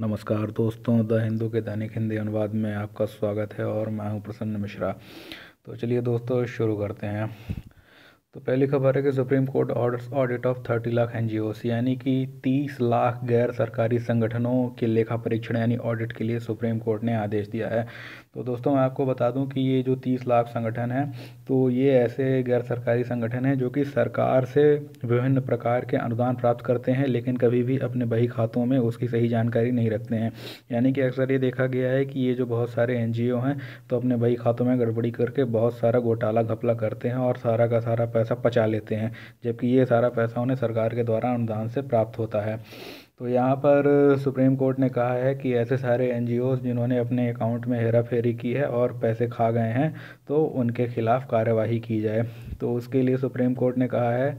नमस्कार दोस्तों द हिंदू के दैनिक हिंदी अनुवाद में आपका स्वागत है और मैं हूं प्रसन्न मिश्रा तो चलिए दोस्तों शुरू करते हैं तो पहली खबर है कि supreme court audit of thirty lakh एन यानी कि तीस लाख गैर सरकारी संगठनों के लेखा परीक्षण यानी ऑडिट के लिए सुप्रीम कोर्ट ने आदेश दिया है तो दोस्तों मैं आपको बता दूं कि ये जो तीस लाख संगठन हैं तो ये ऐसे गैर सरकारी संगठन हैं जो कि सरकार से विभिन्न प्रकार के अनुदान प्राप्त करते हैं लेकिन कभी भी अपने बही खातों में उसकी सही जानकारी नहीं रखते हैं यानी कि अक्सर ये देखा गया है कि ये जो बहुत सारे एन हैं तो अपने बही खातों में गड़बड़ी करके बहुत सारा घोटाला घपला करते हैं और सारा का सारा पैसा पचा लेते हैं जबकि ये सारा पैसा उन्हें सरकार के द्वारा अनुदान से प्राप्त होता है तो यहाँ पर सुप्रीम कोर्ट ने कहा है कि ऐसे सारे एन जिन्होंने अपने अकाउंट में हेरा फेरी की है और पैसे खा गए हैं तो उनके खिलाफ़ कार्यवाही की जाए तो उसके लिए सुप्रीम कोर्ट ने कहा है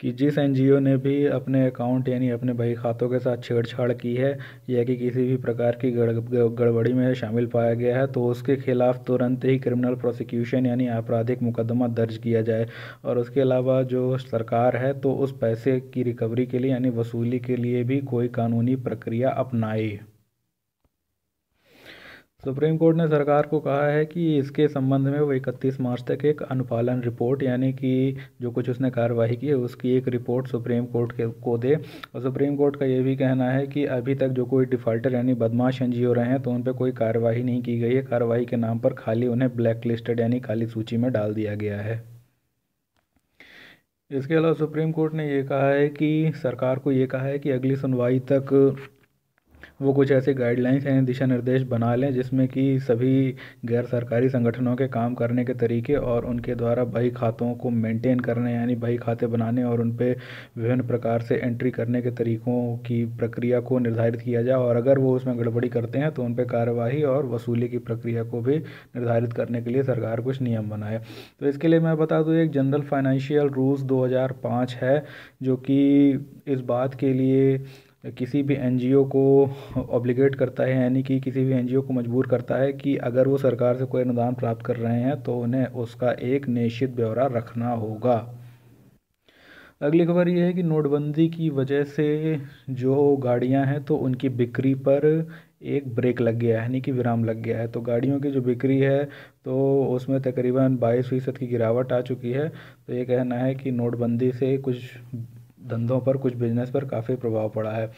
कि जिस एनजीओ ने भी अपने अकाउंट यानी अपने बही खातों के साथ छेड़छाड़ की है या कि किसी भी प्रकार की गड़, गड़बड़ी में शामिल पाया गया है तो उसके खिलाफ तुरंत ही क्रिमिनल प्रोसिक्यूशन यानी आपराधिक मुकदमा दर्ज किया जाए और उसके अलावा जो सरकार है तो उस पैसे की रिकवरी के लिए यानी वसूली के लिए भी कोई कानूनी प्रक्रिया अपनाए सुप्रीम कोर्ट ने सरकार को कहा है कि इसके संबंध में वो इकतीस मार्च तक एक अनुपालन रिपोर्ट यानी कि जो कुछ उसने कार्रवाई की है उसकी एक रिपोर्ट सुप्रीम कोर्ट के को दे और सुप्रीम कोर्ट का ये भी कहना है कि अभी तक जो कोई डिफ़ॉल्टर यानी बदमाश एन रहे हैं तो उन पर कोई कार्रवाई नहीं की गई है कार्रवाई के नाम पर खाली उन्हें ब्लैक लिस्टेड यानी काली सूची में डाल दिया गया है इसके अलावा सुप्रीम कोर्ट ने ये कहा है कि सरकार को ये कहा है कि अगली सुनवाई तक वो कुछ ऐसे गाइडलाइंस हैं दिशा निर्देश बना लें जिसमें कि सभी गैर सरकारी संगठनों के काम करने के तरीके और उनके द्वारा बही खातों को मेंटेन करने यानी बही खाते बनाने और उन पर विभिन्न प्रकार से एंट्री करने के तरीकों की प्रक्रिया को निर्धारित किया जाए और अगर वो उसमें गड़बड़ी करते हैं तो उन पर कार्यवाही और वसूली की प्रक्रिया को भी निर्धारित करने के लिए सरकार कुछ नियम बनाए तो इसके लिए मैं बता दूँ एक जनरल फाइनेंशियल रूल्स दो है जो कि इस बात के लिए किसी भी एन जी ओ को ऑब्लिगेट करता है यानी कि किसी भी एन जी ओ को मजबूर करता है कि अगर वो सरकार से कोई अनुदान प्राप्त कर रहे हैं तो उन्हें उसका एक निश्चित ब्यौरा रखना होगा अगली खबर यह है कि नोटबंदी की वजह से जो गाड़ियां हैं तो उनकी बिक्री पर एक ब्रेक लग गया है यानी कि विराम लग गया है तो गाड़ियों की जो बिक्री है तो उसमें तकरीबन बाईस फीसद की गिरावट आ चुकी है तो ये कहना है कि नोटबंदी से कुछ धंधों पर कुछ बिजनेस पर काफ़ी प्रभाव पड़ा है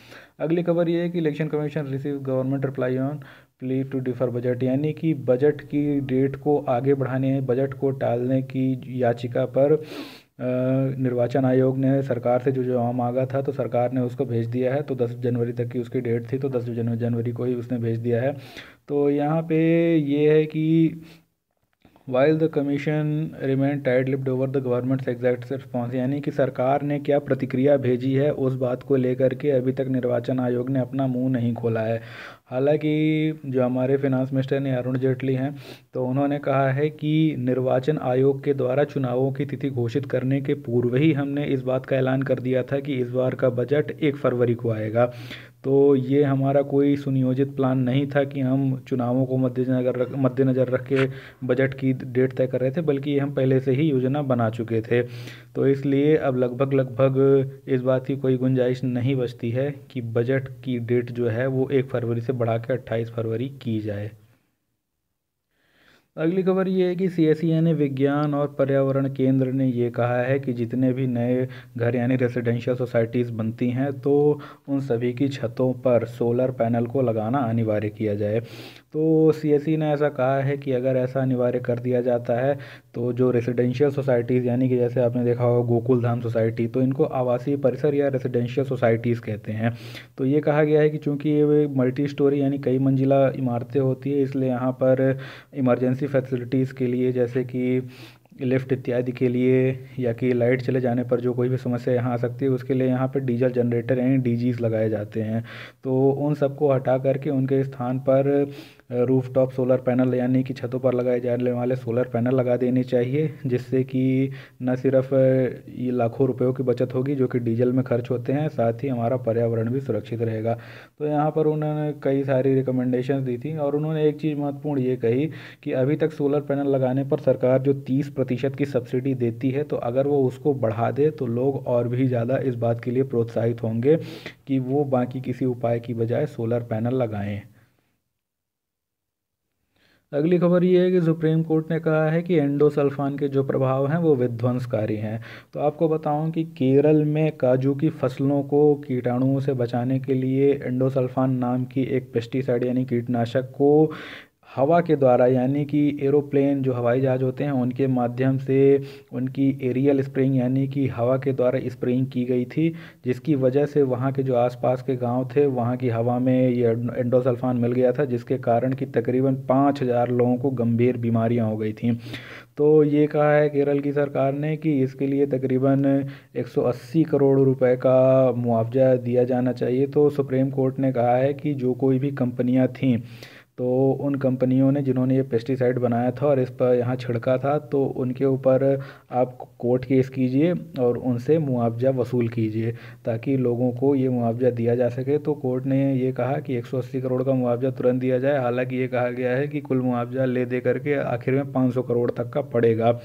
अगली खबर ये है कि election commission receive government reply on plea to defer budget यानी कि बजट की डेट को आगे बढ़ाने बजट को टालने की याचिका पर निर्वाचन आयोग ने सरकार से जो आम मांगा था तो सरकार ने उसको भेज दिया है तो 10 जनवरी तक की उसकी डेट थी तो 10 जनवरी को ही उसने भेज दिया है तो यहाँ पे ये है कि while the commission remain tight lipped over the government's exact response यानी कि सरकार ने क्या प्रतिक्रिया भेजी है उस बात को लेकर के अभी तक निर्वाचन आयोग ने अपना मुंह नहीं खोला है हालांकि जो हमारे फिनांस मिनिस्टर ने अरुण जेटली हैं तो उन्होंने कहा है कि निर्वाचन आयोग के द्वारा चुनावों की तिथि घोषित करने के पूर्व ही हमने इस बात का ऐलान कर दिया था कि इस बार का बजट एक फरवरी को आएगा तो ये हमारा कोई सुनियोजित प्लान नहीं था कि हम चुनावों को मद्देनजर रख मद्देनज़र रख के बजट की डेट तय कर रहे थे बल्कि ये हम पहले से ही योजना बना चुके थे तो इसलिए अब लगभग लगभग इस बात की कोई गुंजाइश नहीं बचती है कि बजट की डेट जो है वो एक फरवरी से बढ़ा के अट्ठाईस फरवरी की जाए अगली खबर ये है कि सी e विज्ञान और पर्यावरण केंद्र ने ये कहा है कि जितने भी नए घर यानी रेजिडेंशियल सोसाइटीज़ बनती हैं तो उन सभी की छतों पर सोलर पैनल को लगाना अनिवार्य किया जाए तो सी e ने ऐसा कहा है कि अगर ऐसा अनिवार्य कर दिया जाता है तो जो रेजिडेंशियल सोसाइटीज़ यानी कि जैसे आपने देखा होगा गोकुल धाम सोसाइटी तो इनको आवासीय परिसर या रेजिडेंशियल सोसाइटीज़ कहते हैं तो ये कहा गया है कि चूंकि ये मल्टी स्टोरी यानी कई मंजिला इमारतें होती है इसलिए यहाँ पर इमरजेंसी फैसिलिटीज़ के लिए जैसे कि लिफ्ट इत्यादि के लिए या कि लाइट चले जाने पर जो कोई भी समस्या यहाँ आ सकती है उसके लिए यहाँ पर डीजल जनरेटर यानी डीजीज लगाए जाते हैं तो उन सबको हटा करके उनके स्थान पर रूफ टॉप सोलर पैनल यानी कि छतों पर लगाए जाने वाले सोलर पैनल लगा देने चाहिए जिससे कि न सिर्फ ये लाखों रुपयों की बचत होगी जो कि डीजल में खर्च होते हैं साथ ही हमारा पर्यावरण भी सुरक्षित रहेगा तो यहाँ पर उन्होंने कई सारी रिकमेंडेशन दी थी और उन्होंने एक चीज़ महत्वपूर्ण ये कही कि अभी तक सोलर पैनल लगाने पर सरकार जो तीस प्रतिशत की सब्सिडी देती है तो अगर वो उसको बढ़ा दे तो लोग और भी ज़्यादा इस बात के लिए प्रोत्साहित होंगे कि वो बाकी किसी उपाय की बजाय सोलर पैनल लगाएँ अगली खबर ये है कि सुप्रीम कोर्ट ने कहा है कि एंडोसल्फान के जो प्रभाव हैं वो विध्वंसकारी हैं तो आपको बताऊं कि केरल में काजू की फसलों को कीटाणुओं से बचाने के लिए एंडोसल्फान नाम की एक पेस्टिसाइड यानी कीटनाशक को हवा के द्वारा यानी कि एरोप्लेन जो हवाई जहाज़ होते हैं उनके माध्यम से उनकी एरियल स्प्रेइंग यानी कि हवा के द्वारा स्प्रेइंग की गई थी जिसकी वजह से वहाँ के जो आसपास के गांव थे वहाँ की हवा में ये एंडोसल्फान मिल गया था जिसके कारण कि तकरीबन पाँच हज़ार लोगों को गंभीर बीमारियाँ हो गई थी तो ये कहा है केरल की सरकार ने कि इसके लिए तकरीबन 180 करोड़ रुपए का मुआवजा दिया जाना चाहिए तो सुप्रीम कोर्ट ने कहा है कि जो कोई भी कंपनियां थीं तो उन कंपनियों ने जिन्होंने ये पेस्टिसाइड बनाया था और इस पर यहाँ छिड़का था तो उनके ऊपर आप कोर्ट केस कीजिए और उनसे मुआवजा वसूल कीजिए ताकि लोगों को ये मुआवजा दिया जा सके तो कोर्ट ने ये कहा कि 180 करोड़ का मुआवजा तुरंत दिया जाए हालांकि ये कहा गया है कि कुल मुआवजा ले दे करके आखिर में पाँच करोड़ तक का पड़ेगा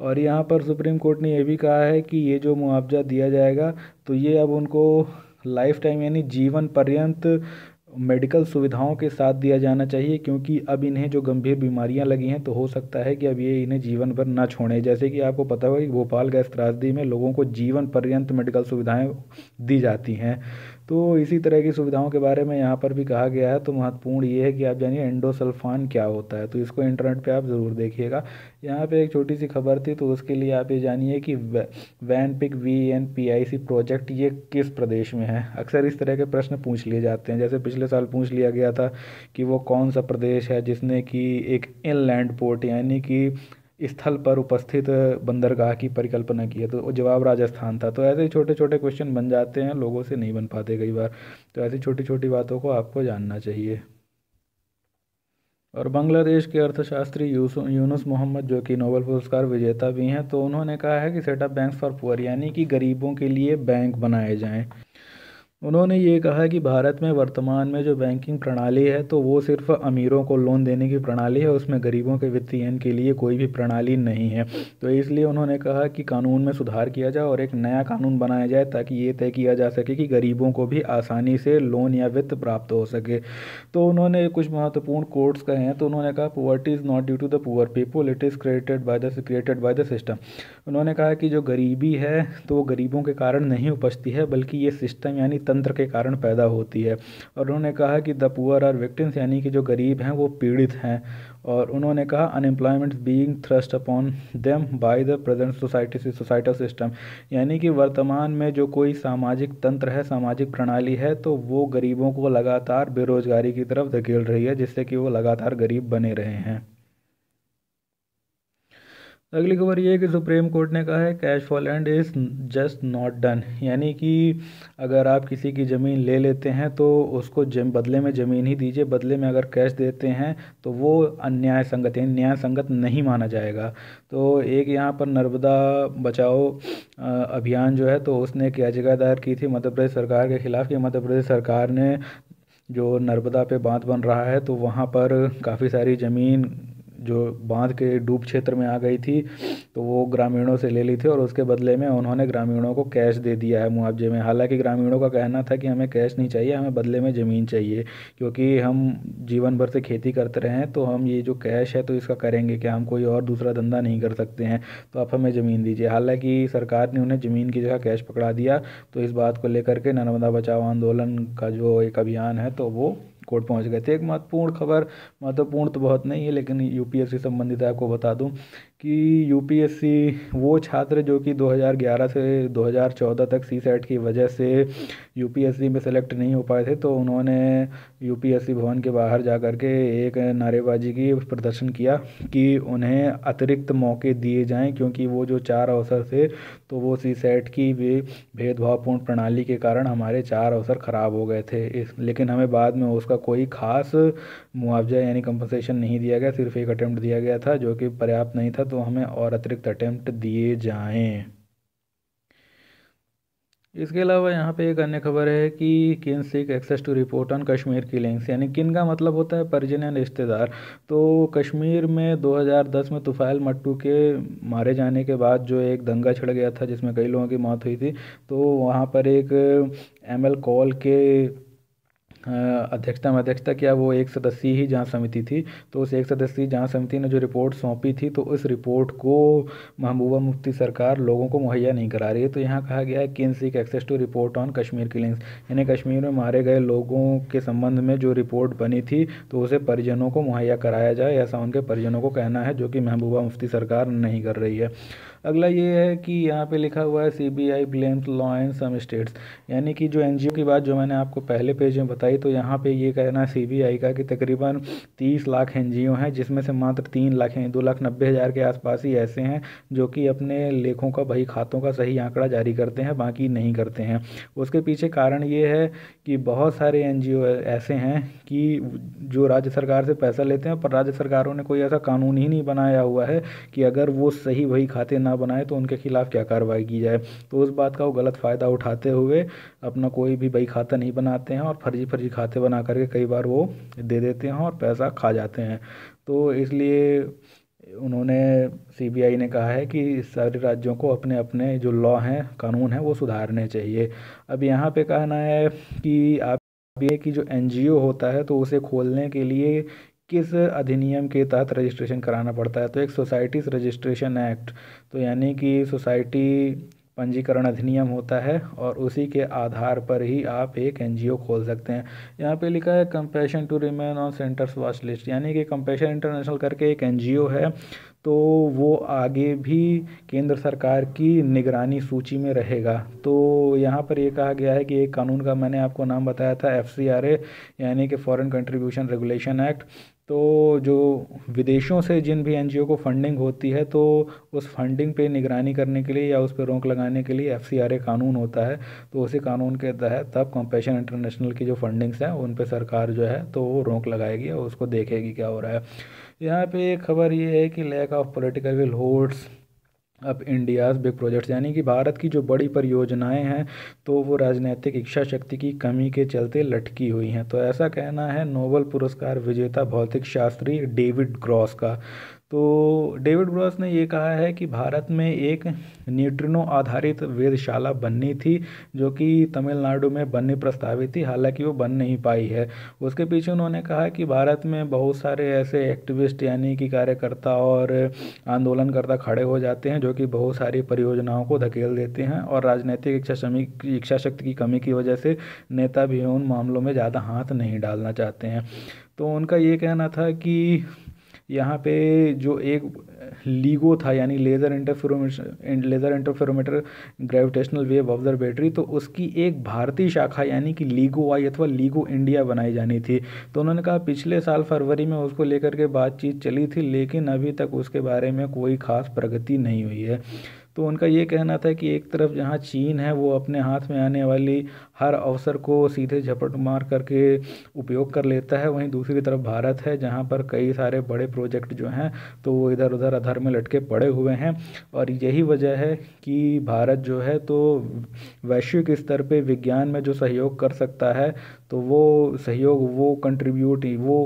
और यहाँ पर सुप्रीम कोर्ट ने यह भी कहा है कि ये जो मुआवजा दिया जाएगा तो ये अब उनको लाइफ टाइम यानी जीवन पर्यंत मेडिकल सुविधाओं के साथ दिया जाना चाहिए क्योंकि अब इन्हें जो गंभीर बीमारियां लगी हैं तो हो सकता है कि अब ये इन्हें जीवन भर ना छोड़ें जैसे कि आपको पता होगा कि भोपाल गैस त्रासदी में लोगों को जीवन पर्यंत मेडिकल सुविधाएं दी जाती हैं तो इसी तरह की सुविधाओं के बारे में यहाँ पर भी कहा गया है तो महत्वपूर्ण ये है कि आप जानिए एंडोसल्फान क्या होता है तो इसको इंटरनेट पे आप ज़रूर देखिएगा यहाँ पे एक छोटी सी खबर थी तो उसके लिए आप ये जानिए कि VANPIC V N P I C project ये किस प्रदेश में है अक्सर इस तरह के प्रश्न पूछ लिए जाते हैं जैसे पिछले साल पूछ लिया गया था कि वो कौन सा प्रदेश है जिसने कि एक इनलैंड पोर्ट यानी कि स्थल पर उपस्थित बंदरगाह की परिकल्पना की है तो जवाब राजस्थान था तो ऐसे छोटे छोटे क्वेश्चन बन जाते हैं लोगों से नहीं बन पाते कई बार तो ऐसी छोटी छोटी बातों को आपको जानना चाहिए और बांग्लादेश के अर्थशास्त्री यूनुस मोहम्मद जो कि नोबल पुरस्कार विजेता भी हैं तो उन्होंने कहा है कि सेटअप बैंक्स फॉर पुअर यानी कि गरीबों के लिए बैंक बनाए जाएं उन्होंने ये कहा कि भारत में वर्तमान में जो बैंकिंग प्रणाली है तो वो सिर्फ अमीरों को लोन देने की प्रणाली है उसमें गरीबों के वित्तीयन के लिए कोई भी प्रणाली नहीं है तो इसलिए उन्होंने कहा कि कानून में सुधार किया जाए और एक नया कानून बनाया जाए ताकि ये तय किया जा सके कि गरीबों को भी आसानी से लोन या वित्त प्राप्त हो सके तो उन्होंने कुछ महत्वपूर्ण कोर्ट्स कहे हैं तो उन्होंने कहा poverty is not due to the poor people it is created by the created by the system उन्होंने कहा कि जो गरीबी है तो वो गरीबों के कारण नहीं उपजती है बल्कि ये सिस्टम यानी तंत्र के कारण पैदा होती है और उन्होंने कहा कि द पुअर आर विक्टिम्स यानी कि जो गरीब हैं वो पीड़ित हैं और उन्होंने कहा unemployment being thrust upon them by the present society societal system यानी कि वर्तमान में जो कोई सामाजिक तंत्र है सामाजिक प्रणाली है तो वो गरीबों को लगातार बेरोजगारी की तरफ धकेल रही है जिससे कि वो लगातार गरीब बने रहे हैं अगली खबर ये है कि सुप्रीम कोर्ट ने कहा है cash for land is just not done यानी कि अगर आप किसी की ज़मीन ले लेते हैं तो उसको जम बदले में ज़मीन ही दीजिए बदले में अगर कैश देते हैं तो वो अन्याय संगत यानी न्याय संगत नहीं माना जाएगा तो एक यहाँ पर नर्मदा बचाओ अभियान जो है तो उसने एक याचिका दायर की थी मध्य प्रदेश सरकार के खिलाफ कि मध्य प्रदेश सरकार ने जो नर्मदा पे बांध बन रहा है तो वहाँ पर काफ़ी सारी ज़मीन जो बांध के डूब क्षेत्र में आ गई थी तो वो ग्रामीणों से ले ली थी और उसके बदले में उन्होंने ग्रामीणों को कैश दे दिया है मुआवजे में हालांकि ग्रामीणों का कहना था कि हमें कैश नहीं चाहिए हमें बदले में ज़मीन चाहिए क्योंकि हम जीवन भर से खेती करते रहे हैं तो हम ये जो कैश है तो इसका करेंगे क्या हम कोई और दूसरा धंधा नहीं कर सकते हैं तो आप हमें ज़मीन दीजिए हालाँकि सरकार ने उन्हें ज़मीन की जगह कैश पकड़ा दिया तो इस बात को लेकर के नर्मदा बचाओ आंदोलन का जो एक अभियान है तो वो कोर्ट पहुंच गए थे एक महत्वपूर्ण खबर महत्वपूर्ण तो बहुत नहीं है लेकिन यूपीएससी संबंधित आपको बता दूं कि यूपीएससी वो छात्र जो कि 2011 से 2014 तक सी सेट e की वजह से यूपीएससी में सेलेक्ट नहीं हो पाए थे तो उन्होंने यूपीएससी भवन के बाहर जा कर के एक नारेबाजी की प्रदर्शन किया कि उन्हें अतिरिक्त मौके दिए जाएं क्योंकि वो जो चार अवसर थे तो वो सी सेट e की भी भेदभावपूर्ण प्रणाली के कारण हमारे चार अवसर ख़राब हो गए थे इस लेकिन हमें बाद में उसका कोई ख़ास मुआवजा यानी कंपनसेशन नहीं दिया गया सिर्फ एक अटैम्प्ट दिया गया था जो कि पर्याप्त नहीं था था तो हमें और अतिरिक्त अटैम्प्ट दिए जाएं इसके अलावा यहाँ पे एक अन्य खबर है कि kin seek access to report on Kashmir की लिंक्स यानी किन का मतलब होता है परिजन या रिश्तेदार तो कश्मीर में 2010 में तुफैल मट्टू के मारे जाने के बाद जो एक दंगा छिड़ गया था जिसमें कई लोगों की मौत हुई थी तो वहाँ पर एक एमएल कॉल के अध्यक्षता में अध्यक्षता किया वो एक सदस्यीय ही जांच समिति थी तो उस एक सदस्यीय जांच समिति ने जो रिपोर्ट सौंपी थी तो उस रिपोर्ट को महबूबा मुफ्ती सरकार लोगों को मुहैया नहीं करा रही है तो यहाँ कहा गया है kin seek access to report on Kashmir killings यानी कश्मीर में मारे गए लोगों के संबंध में जो रिपोर्ट बनी थी तो उसे परिजनों को मुहैया कराया जाए ऐसा उनके परिजनों को कहना है जो कि महबूबा मुफ्ती सरकार नहीं कर रही है अगला ये है कि यहाँ पे लिखा हुआ है C B I blames law and some states यानी कि जो एन जी ओ की बात जो मैंने आपको पहले पेज में बताई तो यहाँ पे ये कहना है सी बी आई का कि तकरीबन तीस लाख एन जी ओ हैं जिसमें से मात्र तीन लाख हैं दो लाख नब्बे हज़ार के आसपास ही ऐसे हैं जो कि अपने लेखों का बही खातों का सही आंकड़ा जारी करते हैं बाकी नहीं करते हैं उसके पीछे कारण ये है कि बहुत सारे एन जी ओ ऐसे हैं कि जो राज्य सरकार से पैसा लेते हैं पर राज्य सरकारों ने कोई ऐसा कानून ही नहीं बनाया हुआ है कि अगर वो सही वही खाते ना ना बनाए तो उनके खिलाफ़ क्या कार्रवाई की जाए तो उस बात का वो गलत फ़ायदा उठाते हुए अपना कोई भी बही खाता नहीं बनाते हैं और फर्जी फर्जी खाते बना करके कई बार वो दे देते हैं और पैसा खा जाते हैं तो इसलिए उन्होंने सीबीआई ने कहा है कि सारे राज्यों को अपने अपने जो लॉ हैं कानून हैं वो सुधारने चाहिए अब यहाँ पे कहना है कि आप ये कि जो एनजीओ होता है तो उसे खोलने के लिए किस अधिनियम के तहत रजिस्ट्रेशन कराना पड़ता है तो एक सोसाइटीज़ रजिस्ट्रेशन एक्ट तो यानी कि सोसाइटी पंजीकरण अधिनियम होता है और उसी के आधार पर ही आप एक एनजीओ खोल सकते हैं यहाँ पे लिखा है compassion to remain on centre's watch list यानी कि कंपेशन इंटरनेशनल करके एक एनजीओ है तो वो आगे भी केंद्र सरकार की निगरानी सूची में रहेगा तो यहाँ पर ये कहा गया है कि एक कानून का मैंने आपको नाम बताया था एफ यानी कि फ़ॉरेन कंट्रीब्यूशन रेगुलेशन एक्ट तो जो विदेशों से जिन भी एन जी ओ को फंडिंग होती है तो उस फंडिंग पे निगरानी करने के लिए या उस पर रोक लगाने के लिए एफ सी आर ए कानून होता है तो उसी कानून के तहत तब कॉम्पेशन इंटरनेशनल की जो फंडिंग्स हैं उन पे सरकार जो है तो वो रोक लगाएगी और उसको देखेगी क्या हो रहा है यहाँ पे खबर ये है कि lack of political will holds up India's big projects यानी कि भारत की जो बड़ी परियोजनाएं हैं तो वो राजनीतिक इच्छा शक्ति की कमी के चलते लटकी हुई हैं तो ऐसा कहना है नोबल पुरस्कार विजेता भौतिक शास्त्री डेविड ग्रॉस का तो डेविड ब्रॉस ने ये कहा है कि भारत में एक न्यूट्रिनो आधारित वेधशाला बननी थी जो कि तमिलनाडु में बननी प्रस्तावित थी हालांकि वो बन नहीं पाई है उसके पीछे उन्होंने कहा कि भारत में बहुत सारे ऐसे एक्टिविस्ट यानी कि कार्यकर्ता और आंदोलनकर्ता खड़े हो जाते हैं जो कि बहुत सारी परियोजनाओं को धकेल देते हैं और राजनीतिक इच्छा शमी इच्छा शक्ति की कमी की वजह से नेता भी उन मामलों में ज़्यादा हाथ नहीं डालना चाहते हैं तो उनका ये कहना था कि यहाँ पे जो एक लीगो था यानी laser interferometer laser interferometer gravitational wave of the battery तो उसकी एक भारतीय शाखा यानी कि लीगो आई अथवा लीगो इंडिया बनाई जानी थी तो उन्होंने कहा पिछले साल फरवरी में उसको लेकर के बातचीत चली थी लेकिन अभी तक उसके बारे में कोई खास प्रगति नहीं हुई है तो उनका ये कहना था कि एक तरफ जहाँ चीन है वो अपने हाथ में आने वाली हर अवसर को सीधे झपट मार करके उपयोग कर लेता है वहीं दूसरी तरफ भारत है जहाँ पर कई सारे बड़े प्रोजेक्ट जो हैं तो वो इधर उधर अधर में लटके पड़े हुए हैं और यही वजह है कि भारत जो है तो वैश्विक स्तर पर विज्ञान में जो सहयोग कर सकता है तो वो सहयोग वो कंट्रीब्यूट वो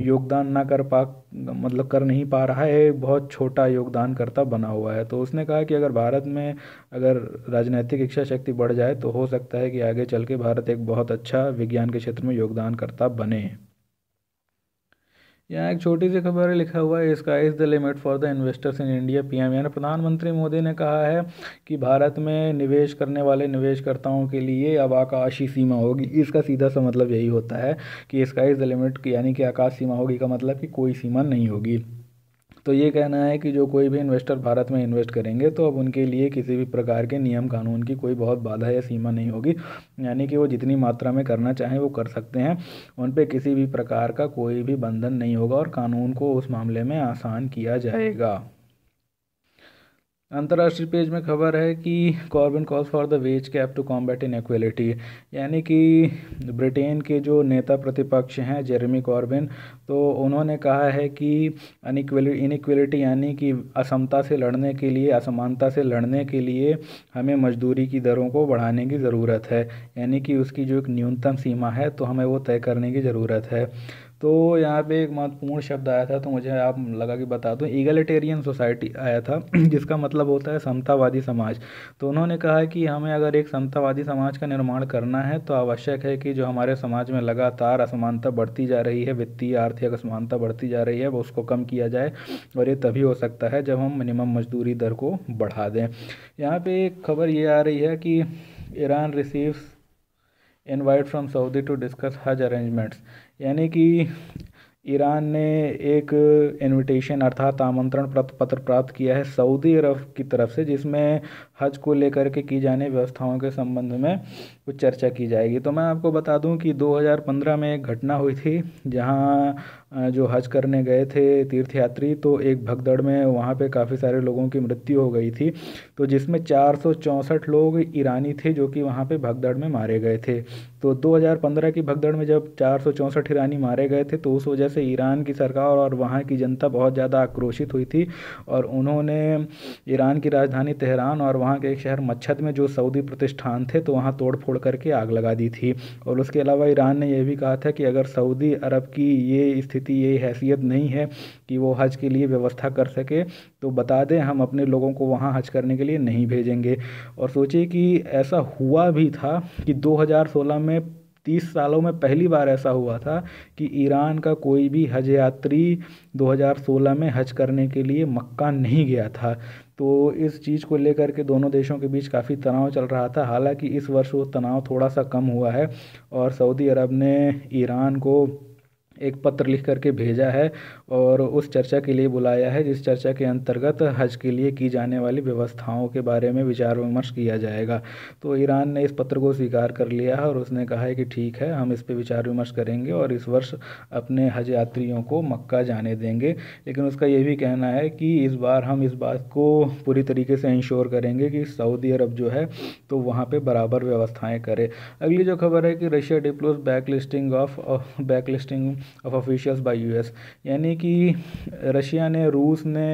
योगदान ना कर पा मतलब कर नहीं पा रहा है बहुत छोटा योगदानकर्ता बना हुआ है तो उसने कहा कि अगर भारत में अगर राजनैतिक इच्छा शक्ति बढ़ जाए तो हो सकता है कि आगे चल के भारत एक बहुत अच्छा विज्ञान के क्षेत्र में योगदानकर्ता बने यहाँ एक छोटी सी खबर लिखा हुआ है इसका is the limit for the investors in India PM यानी प्रधानमंत्री मोदी ने कहा है कि भारत में निवेश करने वाले निवेशकर्ताओं के लिए अब आकाशीय सीमा होगी इसका सीधा सा मतलब यही होता है कि इसका इज़ द लिमिट यानी कि आकाश सीमा होगी का मतलब कि कोई सीमा नहीं होगी तो ये कहना है कि जो कोई भी इन्वेस्टर भारत में इन्वेस्ट करेंगे तो अब उनके लिए किसी भी प्रकार के नियम कानून की कोई बहुत बाधा या सीमा नहीं होगी यानी कि वो जितनी मात्रा में करना चाहें वो कर सकते हैं उन पर किसी भी प्रकार का कोई भी बंधन नहीं होगा और कानून को उस मामले में आसान किया जाएगा अंतर्राष्ट्रीय पेज में खबर है कि Corbyn calls for the wage cap to combat in यानी कि ब्रिटेन के जो नेता प्रतिपक्ष हैं जेरेमी कॉर्बिन तो उन्होंने कहा है कि इनक्वलिटी यानी कि असमता से लड़ने के लिए असमानता से लड़ने के लिए हमें मजदूरी की दरों को बढ़ाने की ज़रूरत है यानी कि उसकी जो एक न्यूनतम सीमा है तो हमें वो तय करने की ज़रूरत है तो यहाँ पे एक महत्वपूर्ण शब्द आया था तो मुझे आप लगा कि बता दूँ ईगलिटेरियन सोसाइटी आया था जिसका मतलब होता है समतावादी समाज तो उन्होंने कहा कि हमें अगर एक समतावादी समाज का निर्माण करना है तो आवश्यक है कि जो हमारे समाज में लगातार असमानता बढ़ती जा रही है वित्तीय आर्थिक असमानता बढ़ती जा रही है वो उसको कम किया जाए और ये तभी हो सकता है जब हम मिनिमम मजदूरी दर को बढ़ा दें यहाँ पर एक खबर ये आ रही है कि Iran receives invite from Saudi to discuss hajj arrangements यानी कि ईरान ने एक इनविटेशन अर्थात आमंत्रण पत्र प्राप्त किया है सऊदी अरब की तरफ से जिसमें हज को लेकर के की जाने व्यवस्थाओं के संबंध में कुछ चर्चा की जाएगी तो मैं आपको बता दूं कि 2015 में एक घटना हुई थी जहां जो हज करने गए थे तीर्थयात्री तो एक भगदड़ में वहां पे काफ़ी सारे लोगों की मृत्यु हो गई थी तो जिसमें चार लोग ईरानी थे जो कि वहाँ पर भगदड़ में मारे गए थे तो 2015 की भगदड़ में जब चार ईरानी मारे गए थे तो उस वजह से ईरान की सरकार और वहाँ की जनता बहुत ज़्यादा आक्रोशित हुई थी और उन्होंने ईरान की राजधानी तेहरान और वहाँ के एक शहर मच्छद में जो सऊदी प्रतिष्ठान थे तो वहाँ तोड़ फोड़ करके आग लगा दी थी और उसके अलावा ईरान ने यह भी कहा था कि अगर सऊदी अरब की ये स्थिति ये हैसियत नहीं है कि वो हज के लिए व्यवस्था कर सके तो बता दें हम अपने लोगों को वहाँ हज करने के लिए नहीं भेजेंगे और सोचिए कि ऐसा हुआ भी था कि 2016 में तीस सालों में पहली बार ऐसा हुआ था कि ईरान का कोई भी हज यात्री 2016 में हज करने के लिए मक्का नहीं गया था तो इस चीज़ को लेकर के दोनों देशों के बीच काफ़ी तनाव चल रहा था हालांकि इस वर्ष वो तनाव थोड़ा सा कम हुआ है और सऊदी अरब ने ईरान को एक पत्र लिख करके भेजा है और उस चर्चा के लिए बुलाया है जिस चर्चा के अंतर्गत हज के लिए की जाने वाली व्यवस्थाओं के बारे में विचार विमर्श किया जाएगा तो ईरान ने इस पत्र को स्वीकार कर लिया है और उसने कहा है कि ठीक है हम इस पर विचार विमर्श करेंगे और इस वर्ष अपने हज यात्रियों को मक्का जाने देंगे लेकिन उसका यह भी कहना है कि इस बार हम इस बात को पूरी तरीके से इंश्योर करेंगे कि सऊदी अरब जो है तो वहाँ पर बराबर व्यवस्थाएँ करे अगली जो खबर है कि Russia deplores back listing of back listing of officials by US यानी कि रशिया ने रूस ने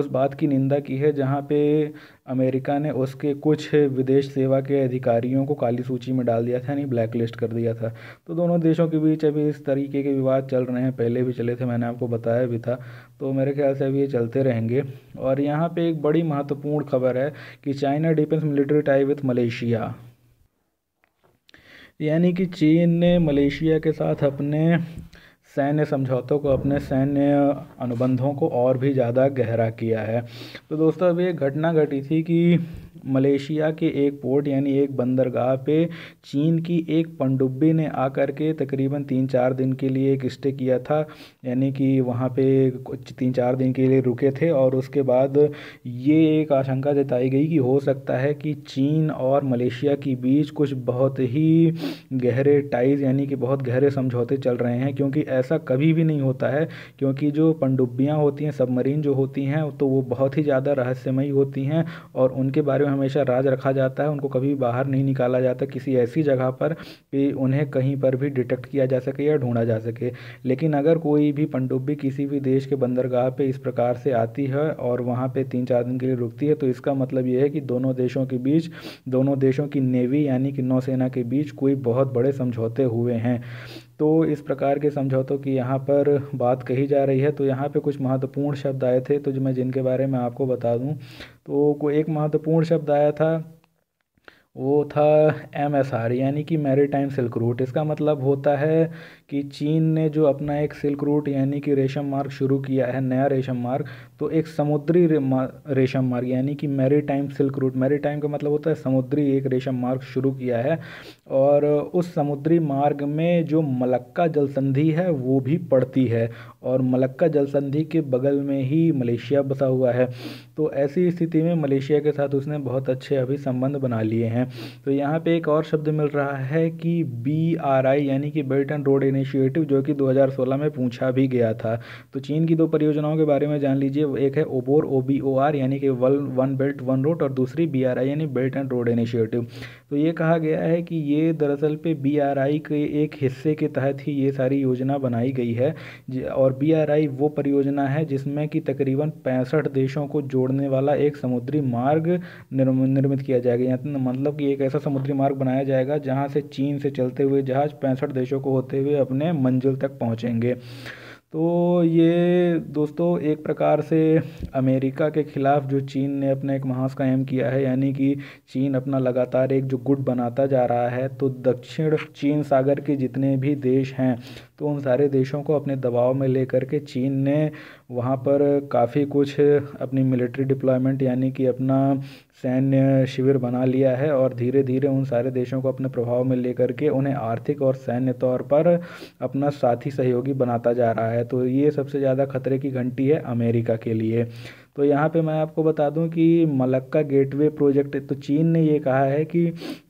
उस बात की निंदा की है जहां पे अमेरिका ने उसके कुछ विदेश सेवा के अधिकारियों को काली सूची में डाल दिया था यानी ब्लैक लिस्ट कर दिया था तो दोनों देशों के बीच अभी इस तरीके के विवाद चल रहे हैं पहले भी चले थे मैंने आपको बताया भी था तो मेरे ख्याल से अभी ये चलते रहेंगे और यहाँ पे एक बड़ी महत्वपूर्ण खबर है कि China defence military tie with Malaysia यानी कि चीन ने मलेशिया के साथ अपने सैन्य समझौतों को अपने सैन्य अनुबंधों को और भी ज़्यादा गहरा किया है तो दोस्तों अभी एक घटना घटी थी कि मलेशिया के एक पोर्ट यानी एक बंदरगाह पे चीन की एक पनडुब्बी ने आकर के तकरीबन तीन चार दिन के लिए एक स्टे किया था यानी कि वहाँ पे कुछ तीन चार दिन के लिए रुके थे और उसके बाद ये एक आशंका जताई गई कि हो सकता है कि चीन और मलेशिया के बीच कुछ बहुत ही गहरे टाइज यानी कि बहुत गहरे समझौते चल रहे हैं क्योंकि ऐसा कभी भी नहीं होता है क्योंकि जो पनडुब्बियाँ होती हैं सबमरीन जो होती हैं तो वो बहुत ही ज़्यादा रहस्यमयी होती हैं और उनके बारे में हमेशा राज रखा जाता है उनको कभी बाहर नहीं निकाला जाता किसी ऐसी जगह पर कि उन्हें कहीं पर भी डिटेक्ट किया जा सके या ढूंढा जा सके लेकिन अगर कोई भी पनडुब्बी किसी भी देश के बंदरगाह पर इस प्रकार से आती है और वहाँ पर तीन चार दिन के लिए रुकती है तो इसका मतलब यह है कि दोनों देशों के बीच दोनों देशों की नेवी यानी कि नौसेना के बीच कोई बहुत बड़े समझौते हुए हैं तो इस प्रकार के समझौतों की यहाँ पर बात कही जा रही है तो यहाँ पे कुछ महत्वपूर्ण शब्द आए थे तो जो मैं जिनके बारे में आपको बता दूँ तो को एक महत्वपूर्ण शब्द आया था वो था एम एस आर यानी कि मेरी टाइम सिल्क रूट इसका मतलब होता है कि चीन ने जो अपना एक सिल्क रूट यानी कि रेशम मार्ग शुरू किया है नया रेशम मार्ग तो एक समुद्री रेशम मार्ग यानी कि maritime silk route maritime का मतलब होता है समुद्री एक रेशम मार्ग शुरू किया है और उस समुद्री मार्ग में जो मलक्का जल संधि है वो भी पड़ती है और मलक्का जलसंधि के बगल में ही मलेशिया बसा हुआ है तो ऐसी स्थिति में मलेशिया के साथ उसने बहुत अच्छे अभी संबंध बना लिए हैं तो यहाँ पर एक और शब्द मिल रहा है कि बी आर आई यानी कि belt and road in initiative जो कि 2016 में पूछा भी गया था तो चीन की दो परियोजनाओं के बारे में जान लीजिए एक है ओबोर ओ बी ओ आर यानी कि one one belt one road और दूसरी बी आर आई यानी बेल्ट एंड रोड इनिशिएटिव तो ये कहा गया है कि ये दरअसल पे बी आर आई के एक हिस्से के तहत ही ये सारी योजना बनाई गई है और बी आर आई वो परियोजना है जिसमें कि तकरीबन पैंसठ देशों को जोड़ने वाला एक समुद्री मार्ग निर्मित किया जाएगा तो मतलब कि एक ऐसा समुद्री मार्ग बनाया जाएगा जहाँ से चीन से चलते हुए जहाज़ पैंसठ देशों को होते हुए अपने मंजिल तक पहुँचेंगे तो ये दोस्तों एक प्रकार से अमेरिका के ख़िलाफ़ जो चीन ने अपना एक महास कायम किया है यानी कि चीन अपना लगातार एक जो गुट बनाता जा रहा है तो दक्षिण चीन सागर के जितने भी देश हैं तो उन सारे देशों को अपने दबाव में लेकर के चीन ने वहाँ पर काफ़ी कुछ अपनी मिलिट्री डिप्लॉयमेंट यानी कि अपना सैन्य शिविर बना लिया है और धीरे धीरे उन सारे देशों को अपने प्रभाव में लेकर के उन्हें आर्थिक और सैन्य तौर पर अपना साथी सहयोगी बनाता जा रहा है तो ये सबसे ज़्यादा खतरे की घंटी है अमेरिका के लिए तो यहाँ पे मैं आपको बता दूँ कि मलक्का गेटवे प्रोजेक्ट तो चीन ने ये कहा है कि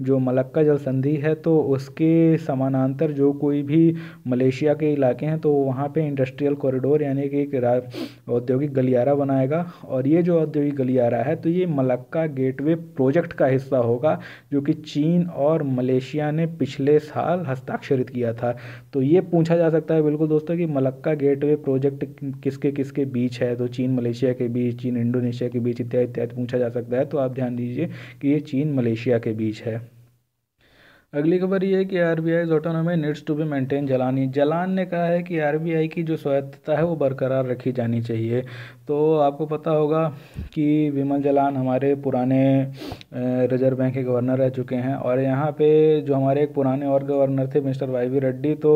जो मलक्का जल संधि है तो उसके समानांतर जो कोई भी मलेशिया के इलाके हैं तो वहाँ पे इंडस्ट्रियल कॉरिडोर यानी कि एक औद्योगिक गलियारा बनाएगा और ये जो औद्योगिक गलियारा है तो ये मलक्का गेटवे प्रोजेक्ट का हिस्सा होगा जो कि चीन और मलेशिया ने पिछले साल हस्ताक्षरित किया था तो ये पूछा जा सकता है बिल्कुल दोस्तों कि मलक्का गेटवे प्रोजेक्ट किसके किसके बीच है तो चीन मलेशिया के बीच बीच चीन इंडोनेशिया के बीच इत्यादि इत्यादि पूछा जा सकता है तो आप ध्यान दीजिए कि ये चीन मलेशिया के बीच है अगली खबर ये है कि R B I autonomy needs to be maintain जलानी जलान ने कहा है कि आर बी आई की जो स्वायत्तता है वो बरकरार रखी जानी चाहिए तो आपको पता होगा कि विमल जलान हमारे पुराने रिजर्व बैंक के गवर्नर रह चुके हैं और यहाँ पे जो हमारे एक पुराने और गवर्नर थे मिस्टर वाई वी रेड्डी तो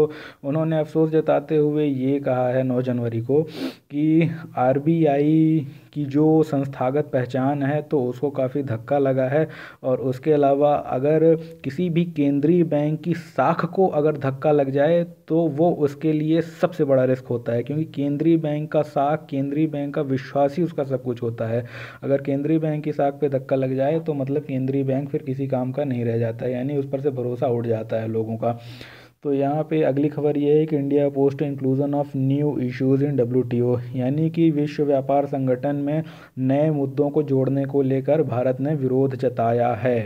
उन्होंने अफसोस जताते हुए ये कहा है नौ जनवरी को कि आरबीआई की जो संस्थागत पहचान है तो उसको काफ़ी धक्का लगा है और उसके अलावा अगर किसी भी केंद्रीय बैंक की साख को अगर धक्का लग जाए तो वो उसके लिए सबसे बड़ा रिस्क होता है क्योंकि केंद्रीय बैंक का साख केंद्रीय बैंक का विश्वास ही उसका सब कुछ होता है अगर केंद्रीय बैंक की साख पे धक्का लग जाए तो मतलब केंद्रीय बैंक फिर किसी काम का नहीं रह जाता है यानी उस पर से भरोसा उठ जाता है लोगों का तो यहाँ पे अगली खबर ये है कि India post inclusion of new issues in W यानी कि विश्व व्यापार संगठन में नए मुद्दों को जोड़ने को लेकर भारत ने विरोध जताया है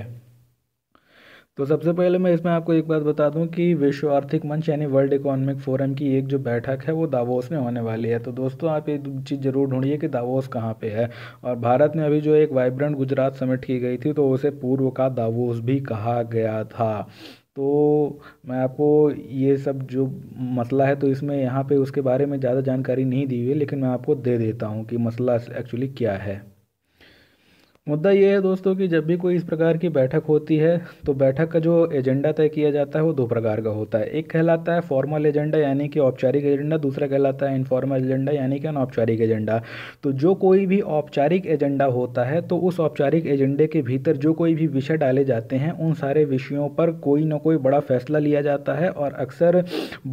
तो सबसे पहले मैं इसमें आपको एक बात बता दूं कि विश्व आर्थिक मंच यानी वर्ल्ड इकोनॉमिक फोरम की एक जो बैठक है वो दावोस में होने वाली है तो दोस्तों आप एक चीज़ ज़रूर ढूंढिए कि दावोस कहाँ पे है और भारत में अभी जो एक वाइब्रेंट गुजरात समिट की गई थी तो उसे पूर्व का दावोस भी कहा गया था तो मैं आपको ये सब जो मसला है तो इसमें यहाँ पे उसके बारे में ज़्यादा जानकारी नहीं दी हुई है लेकिन मैं आपको दे देता हूँ कि मसला एक्चुअली क्या है मुद्दा ये है दोस्तों कि जब भी कोई इस प्रकार की बैठक होती है तो बैठक का जो एजेंडा तय किया जाता है वो दो प्रकार का होता है एक कहलाता है फॉर्मल एजेंडा यानी कि औपचारिक एजेंडा दूसरा कहलाता है इनफॉर्मल एजेंडा यानी कि अनौपचारिक एजेंडा तो जो कोई भी औपचारिक एजेंडा होता है तो उस औपचारिक एजेंडे के भीतर जो कोई भी विषय डाले जाते हैं उन सारे विषयों पर कोई ना कोई बड़ा फैसला लिया जाता है और अक्सर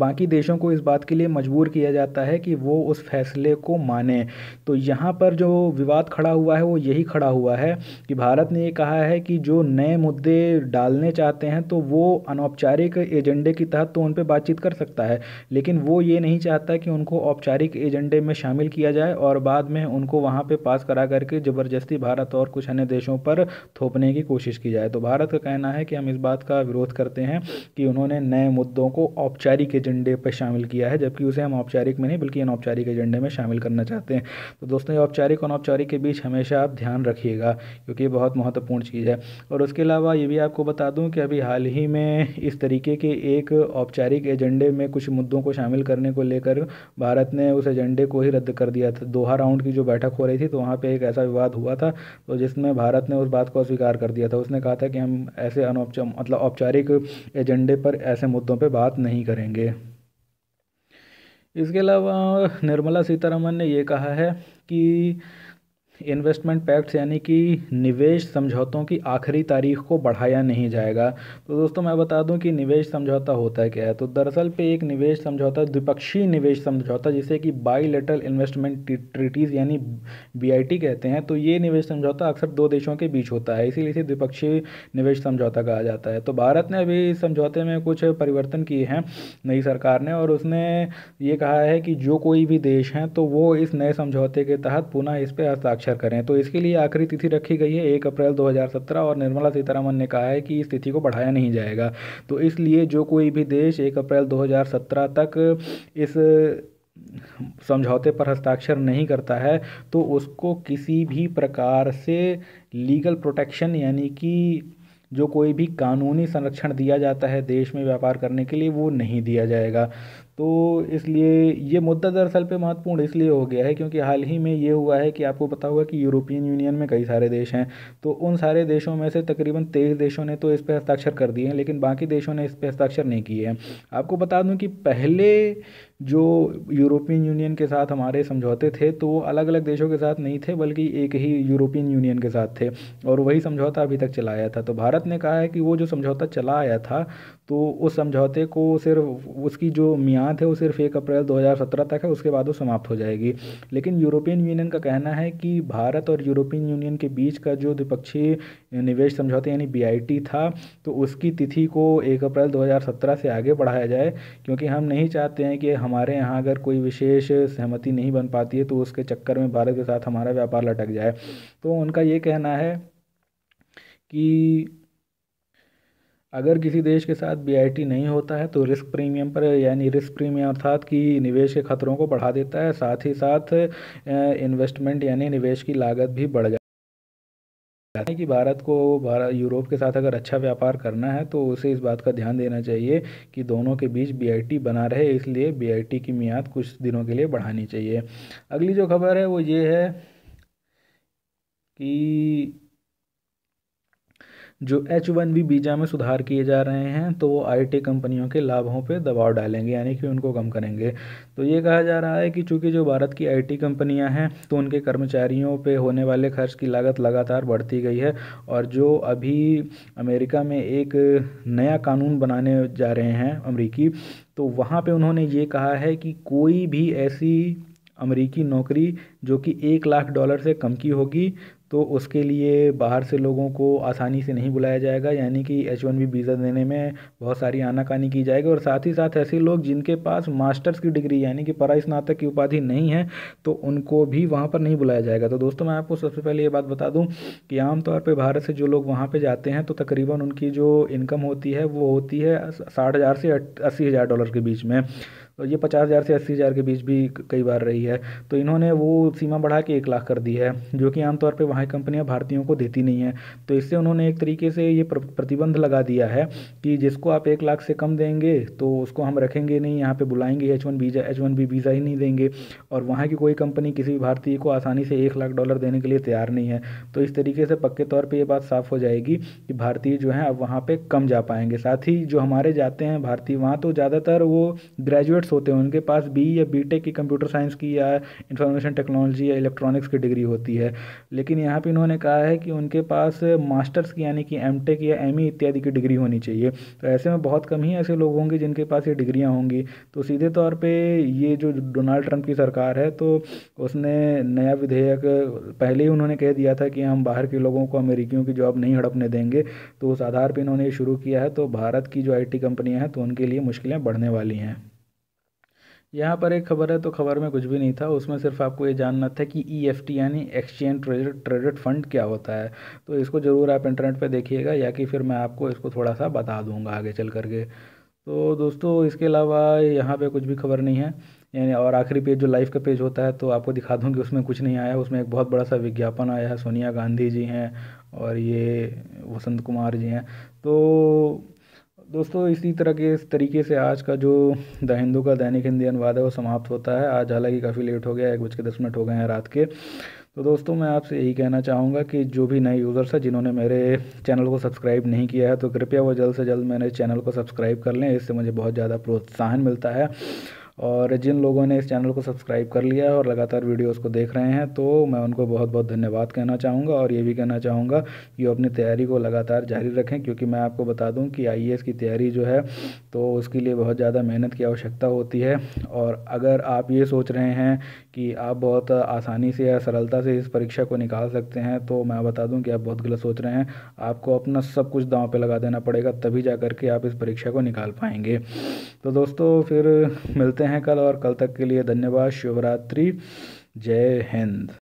बाकी देशों को इस बात के लिए मजबूर किया जाता है कि वो उस फैसले को माने तो यहाँ पर जो विवाद खड़ा हुआ है वो यही खड़ा हुआ है कि भारत ने ये कहा है कि जो नए मुद्दे डालने चाहते हैं तो वो अनौपचारिक एजेंडे के तहत तो उन पर बातचीत कर सकता है लेकिन वो ये नहीं चाहता कि उनको औपचारिक एजेंडे में शामिल किया जाए और बाद में उनको वहाँ पर पास करा करके ज़बरदस्ती भारत और कुछ अन्य देशों पर थोपने की कोशिश की जाए तो भारत का कहना है कि हम इस बात का विरोध करते हैं कि उन्होंने नए मुद्दों को औपचारिक एजेंडे पर शामिल किया है जबकि उसे हम औपचारिक में नहीं बल्कि अनौपचारिक एजेंडे में शामिल करना चाहते हैं तो दोस्तों ये औपचारिक अनौपचारिक के बीच हमेशा आप ध्यान रखिएगा रहेगा क्योंकि ये बहुत महत्वपूर्ण चीज़ है और उसके अलावा ये भी आपको बता दूँ कि अभी हाल ही में इस तरीके के एक औपचारिक एजेंडे में कुछ मुद्दों को शामिल करने को लेकर भारत ने उस एजेंडे को ही रद्द कर दिया था दोहा राउंड की जो बैठक हो रही थी तो वहाँ पर एक ऐसा विवाद हुआ था तो जिसमें भारत ने उस बात को अस्वीकार कर दिया था उसने कहा था कि हम ऐसे अनौपचार मतलब औपचारिक एजेंडे पर ऐसे मुद्दों पर बात नहीं करेंगे इसके अलावा निर्मला सीतारमन ने यह कहा है कि इन्वेस्टमेंट पैक्ट्स यानी कि निवेश समझौतों की आखिरी तारीख को बढ़ाया नहीं जाएगा तो दोस्तों मैं बता दूं कि निवेश समझौता होता है क्या है तो दरअसल पे एक निवेश समझौता द्विपक्षीय निवेश समझौता जिसे कि बाईलेटरल इन्वेस्टमेंट ट्रीटीज़ यानी बी कहते हैं तो ये निवेश समझौता अक्सर दो देशों के बीच होता है इसीलिए इसे द्विपक्षीय निवेश समझौता कहा जाता है तो भारत ने अभी इस समझौते में कुछ परिवर्तन किए हैं नई सरकार ने और उसने ये कहा है कि जो कोई भी देश हैं तो वो इस नए समझौते के तहत पुनः इस पर हस्ताक्षर हस्ताक्षर करें तो इसके लिए आखिरी तिथि रखी गई है एक अप्रैल 2017 और निर्मला सीतारामन ने कहा है कि इस तिथि को बढ़ाया नहीं जाएगा तो इसलिए जो कोई भी देश एक अप्रैल 2017 तक इस समझौते पर हस्ताक्षर नहीं करता है तो उसको किसी भी प्रकार से लीगल प्रोटेक्शन यानी कि जो कोई भी कानूनी संरक्षण दिया जाता है देश में व्यापार करने के लिए वो नहीं दिया जाएगा तो इसलिए ये मुद्दा दरअसल पे महत्वपूर्ण इसलिए हो गया है क्योंकि हाल ही में ये हुआ है कि आपको पता होगा कि यूरोपियन यूनियन में कई सारे देश हैं तो उन सारे देशों में से तकरीबन तेईस देशों ने तो इस पर हस्ताक्षर कर दिए हैं लेकिन बाकी देशों ने इस पर हस्ताक्षर नहीं किए हैं आपको बता दूँ कि पहले जो यूरोपियन यूनियन के साथ हमारे समझौते थे तो वो अलग अलग देशों के साथ नहीं थे बल्कि एक ही यूरोपियन यूनियन के साथ थे और वही समझौता अभी तक चलाया था तो भारत ने कहा है कि वो जो समझौता चला आया था तो उस समझौते को सिर्फ उसकी जो मियाद है वो सिर्फ एक अप्रैल 2017 तक है उसके बाद वो समाप्त हो जाएगी लेकिन यूरोपियन यूनियन का कहना है कि भारत और यूरोपियन यूनियन के बीच का जो द्विपक्षीय निवेश समझौता यानी बी था तो उसकी तिथि को एक अप्रैल 2017 से आगे बढ़ाया जाए क्योंकि हम नहीं चाहते हैं कि हमारे यहाँ अगर कोई विशेष सहमति नहीं बन पाती है तो उसके चक्कर में भारत के साथ हमारा व्यापार लटक जाए तो उनका ये कहना है कि अगर किसी देश के साथ बी नहीं होता है तो रिस्क प्रीमियम पर यानी रिस्क प्रीमियम अर्थात कि निवेश के खतरों को बढ़ा देता है साथ ही साथ इन्वेस्टमेंट यानी निवेश की लागत भी बढ़ जाती है कि भारत को भारत यूरोप के साथ अगर अच्छा व्यापार करना है तो उसे इस बात का ध्यान देना चाहिए कि दोनों के बीच बीआईटी बना रहे इसलिए बीआईटी की मियाद कुछ दिनों के लिए बढ़ानी चाहिए अगली जो खबर है वो ये है कि जो एच वन बी वीज़ा में सुधार किए जा रहे हैं तो वो टी कंपनियों के लाभों पे दबाव डालेंगे यानी कि उनको कम करेंगे तो ये कहा जा रहा है कि चूंकि जो भारत की आईटी कंपनियां हैं तो उनके कर्मचारियों पे होने वाले खर्च की लागत लगातार बढ़ती गई है और जो अभी अमेरिका में एक नया कानून बनाने जा रहे हैं अमरीकी तो वहाँ पर उन्होंने ये कहा है कि कोई भी ऐसी अमरीकी नौकरी जो कि एक लाख डॉलर से कम की होगी तो उसके लिए बाहर से लोगों को आसानी से नहीं बुलाया जाएगा यानी कि एच वन बी वीज़ा देने में बहुत सारी आनाकानी की जाएगी और साथ ही साथ ऐसे लोग जिनके पास मास्टर्स की डिग्री यानी कि परा स्नातक की उपाधि नहीं है तो उनको भी वहाँ पर नहीं बुलाया जाएगा तो दोस्तों मैं आपको सबसे पहले ये बात बता दूँ कि आमतौर पर भारत से जो लोग वहाँ पर जाते हैं तो तकरीबन उनकी जो इनकम होती है वो होती है साठ हज़ार से अस्सी हज़ार डॉलर के बीच में ये पचास हज़ार से अस्सी हज़ार के बीच भी कई बार रही है तो इन्होंने वो सीमा बढ़ा के एक लाख कर दी है जो कि आमतौर पर वहाँ कंपनियाँ भारतीयों को देती नहीं हैं तो इससे उन्होंने एक तरीके से ये प्रतिबंध लगा दिया है कि जिसको आप एक लाख से कम देंगे तो उसको हम रखेंगे नहीं यहाँ पर बुलाएंगे H one visa H one B visa ही नहीं देंगे और वहाँ की कोई कंपनी किसी भी भारतीय को आसानी से एक लाख डॉलर देने के लिए तैयार नहीं है तो इस तरीके से पक्के तौर पर ये बात साफ़ हो जाएगी कि भारतीय जो हैं अब वहाँ पर कम जा पाएंगे साथ ही जो हमारे जाते हैं भारतीय वहाँ तो ज़्यादातर वो ग्रेजुएट स्टूडेंट्स होते हैं उनके पास बी या बी टेक की कंप्यूटर साइंस की या इंफॉर्मेशन टेक्नोलॉजी या इलेक्ट्रॉनिक्स की डिग्री होती है लेकिन यहाँ पर इन्होंने कहा है कि उनके पास मास्टर्स की यानी कि एम टेक या एम e इत्यादि की डिग्री होनी चाहिए तो ऐसे में बहुत कम ही ऐसे लोग होंगे जिनके पास ये डिग्रियाँ होंगी तो सीधे तौर पर ये जो डोनाल्ड ट्रंप की सरकार है तो उसने नया विधेयक पहले ही उन्होंने कह दिया था कि हम बाहर के लोगों को अमेरिकियों की जॉब नहीं हड़पने देंगे तो उस आधार पर इन्होंने ये शुरू किया है तो भारत की जो आईटी कंपनियां हैं तो उनके लिए मुश्किलें बढ़ने वाली हैं यहाँ पर एक खबर है तो खबर में कुछ भी नहीं था उसमें सिर्फ आपको ये जानना था कि ई एफ टी यानी एक्सचेंज ट्रेडेड ट्रेडेड फंड क्या होता है तो इसको ज़रूर आप इंटरनेट पर देखिएगा या कि फिर मैं आपको इसको थोड़ा सा बता दूंगा आगे चल करके तो दोस्तों इसके अलावा यहाँ पे कुछ भी खबर नहीं है यानी और आखिरी पेज जो लाइफ का पेज होता है तो आपको दिखा दूँ कि उसमें कुछ नहीं आया उसमें एक बहुत बड़ा सा विज्ञापन आया है सोनिया गांधी जी हैं और ये वसंत कुमार जी हैं तो दोस्तों इसी तरह के इस तरीके से आज का जो द हिंदू का दैनिक हिंदी अनुवाद है वो समाप्त होता है आज हालांकि काफ़ी लेट हो गया एक बज के दस मिनट हो गए हैं रात के तो दोस्तों मैं आपसे यही कहना चाहूँगा कि जो भी नए यूज़र्स हैं जिन्होंने मेरे चैनल को सब्सक्राइब नहीं किया है तो कृपया वो जल्द से जल्द मेरे चैनल को सब्सक्राइब कर लें इससे मुझे बहुत ज़्यादा प्रोत्साहन मिलता है और जिन लोगों ने इस चैनल को सब्सक्राइब कर लिया है और लगातार वीडियोस को देख रहे हैं तो मैं उनको बहुत बहुत धन्यवाद कहना चाहूँगा और ये भी कहना चाहूँगा कि वो अपनी तैयारी को लगातार जारी रखें क्योंकि मैं आपको बता दूँ कि आई e की तैयारी जो है तो उसके लिए बहुत ज़्यादा मेहनत की आवश्यकता होती है और अगर आप ये सोच रहे हैं कि आप बहुत आसानी से या सरलता से इस परीक्षा को निकाल सकते हैं तो मैं बता दूं कि आप बहुत गलत सोच रहे हैं आपको अपना सब कुछ दांव पे लगा देना पड़ेगा तभी जा करके आप इस परीक्षा को निकाल पाएंगे तो दोस्तों फिर मिलते हैं कल और कल तक के लिए धन्यवाद शिवरात्रि जय हिंद